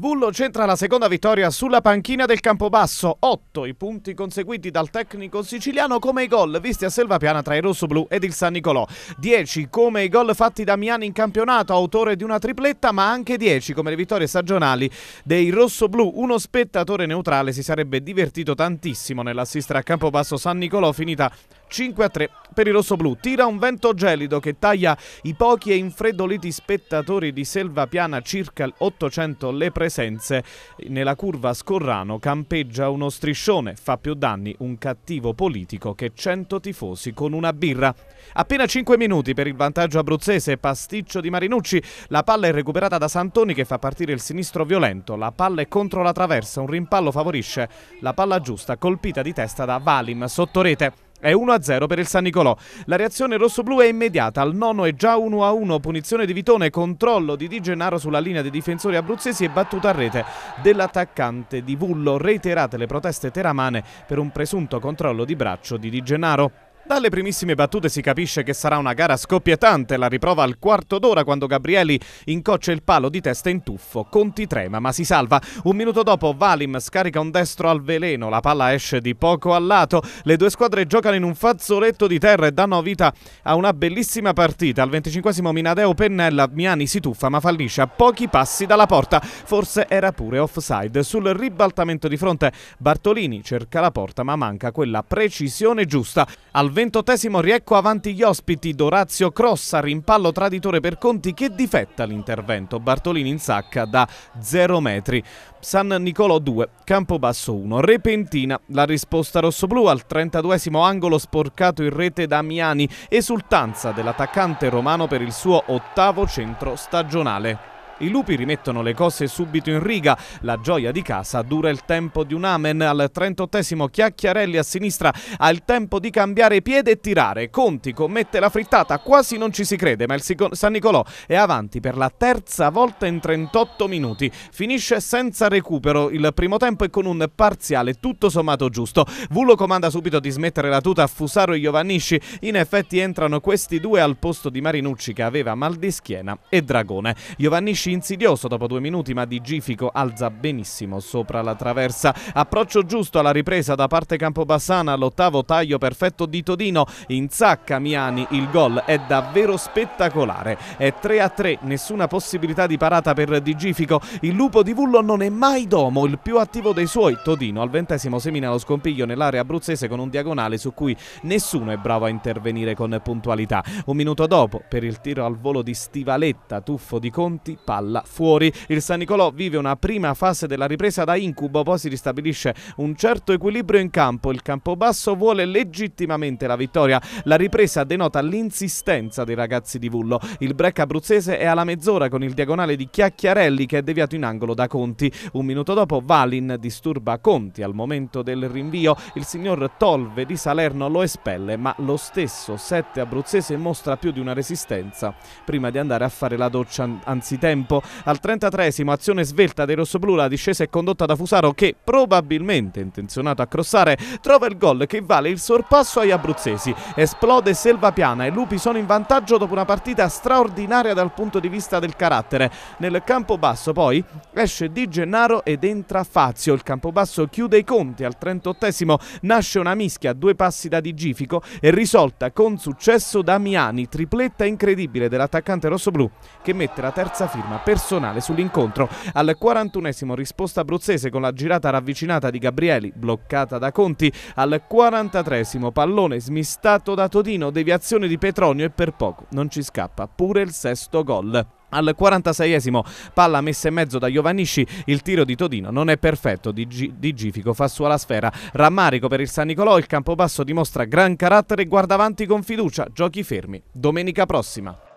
Vullo centra la seconda vittoria sulla panchina del Campobasso, 8 i punti conseguiti dal tecnico siciliano come i gol visti a Selvapiana tra i rossoblù ed il San Nicolò, 10 come i gol fatti da Miani in campionato, autore di una tripletta, ma anche 10 come le vittorie stagionali dei rossoblù. Uno spettatore neutrale si sarebbe divertito tantissimo nell'assistere a Campobasso San Nicolò finita 5 a 3 per i rossoblù. Tira un vento gelido che taglia i pochi e infreddoliti spettatori di Selva Piana, circa 800 le presenze. Nella curva Scorrano campeggia uno striscione, fa più danni un cattivo politico che 100 tifosi con una birra. Appena 5 minuti per il vantaggio abruzzese, pasticcio di Marinucci, la palla è recuperata da Santoni che fa partire il sinistro violento, la palla è contro la traversa, un rimpallo favorisce la palla giusta colpita di testa da Valim sotto rete. È 1-0 per il San Nicolò. La reazione rossoblù è immediata. Al nono è già 1-1. Punizione di Vitone, controllo di Di Gennaro sulla linea dei difensori abruzzesi e battuta a rete dell'attaccante di Vullo. Reiterate le proteste teramane per un presunto controllo di braccio di Di Gennaro. Dalle primissime battute si capisce che sarà una gara scoppiettante, la riprova al quarto d'ora quando Gabrieli incoccia il palo di testa in tuffo, Conti trema ma si salva. Un minuto dopo Valim scarica un destro al veleno, la palla esce di poco al lato, le due squadre giocano in un fazzoletto di terra e danno vita a una bellissima partita. Al 25 Minadeo Pennella, Miani si tuffa ma fallisce a pochi passi dalla porta, forse era pure offside. Sul ribaltamento di fronte Bartolini cerca la porta ma manca quella precisione giusta. Al 28esimo Riecco avanti gli ospiti, Dorazio Crossa, rimpallo traditore per Conti che difetta l'intervento, Bartolini in sacca da 0 metri, San Nicolò 2, Campobasso 1, repentina la risposta rossoblu al 32esimo angolo sporcato in rete da Miani, esultanza dell'attaccante romano per il suo ottavo centro stagionale. I lupi rimettono le cose subito in riga. La gioia di casa dura il tempo di un amen. Al 38 Chiacchiarelli a sinistra ha il tempo di cambiare piede e tirare. Conti commette la frittata, quasi non ci si crede, ma il San Nicolò è avanti per la terza volta in 38 minuti. Finisce senza recupero il primo tempo e con un parziale tutto sommato giusto. Vullo comanda subito di smettere la tuta a Fusaro e Giovannisci. In effetti entrano questi due al posto di Marinucci che aveva mal di schiena e Dragone. Giovannisci insidioso dopo due minuti ma Di Gifico alza benissimo sopra la traversa. Approccio giusto alla ripresa da parte Campobassana all'ottavo taglio perfetto di Todino. In Insacca Miani, il gol è davvero spettacolare. È 3 a 3, nessuna possibilità di parata per Di Gifico. Il lupo di Vullo non è mai domo, il più attivo dei suoi. Todino al ventesimo semina lo scompiglio nell'area abruzzese con un diagonale su cui nessuno è bravo a intervenire con puntualità. Un minuto dopo, per il tiro al volo di Stivaletta, tuffo di Conti, palla palla fuori. Il San Nicolò vive una prima fase della ripresa da incubo, poi si ristabilisce un certo equilibrio in campo. Il Campobasso vuole legittimamente la vittoria. La ripresa denota l'insistenza dei ragazzi di Vullo. Il break abruzzese è alla mezz'ora con il diagonale di Chiacchiarelli che è deviato in angolo da Conti. Un minuto dopo Valin disturba Conti al momento del rinvio. Il signor Tolve di Salerno lo espelle, ma lo stesso 7 abruzzese mostra più di una resistenza prima di andare a fare la doccia anzitempo campo. Al 33esimo azione svelta dei rossoblù, la discesa è condotta da Fusaro che probabilmente intenzionato a crossare trova il gol che vale il sorpasso agli abruzzesi. Esplode Selvapiana e Lupi sono in vantaggio dopo una partita straordinaria dal punto di vista del carattere. Nel campo basso poi esce Di Gennaro ed entra Fazio. Il campo basso chiude i conti. Al 38esimo nasce una mischia, a due passi da Di Gifico e risolta con successo Damiani, tripletta incredibile dell'attaccante rossoblù che mette la terza firma personale sull'incontro. Al 41esimo risposta abruzzese con la girata ravvicinata di Gabrieli, bloccata da Conti. Al 43esimo pallone smistato da Todino, deviazione di Petronio e per poco non ci scappa pure il sesto gol. Al 46esimo, palla messa in mezzo da Giovanisci, il tiro di Todino non è perfetto, di, G- di Gifico fa sua la sfera. Rammarico per il San Nicolò, il campobasso dimostra gran carattere e guarda avanti con fiducia, giochi fermi. Domenica prossima.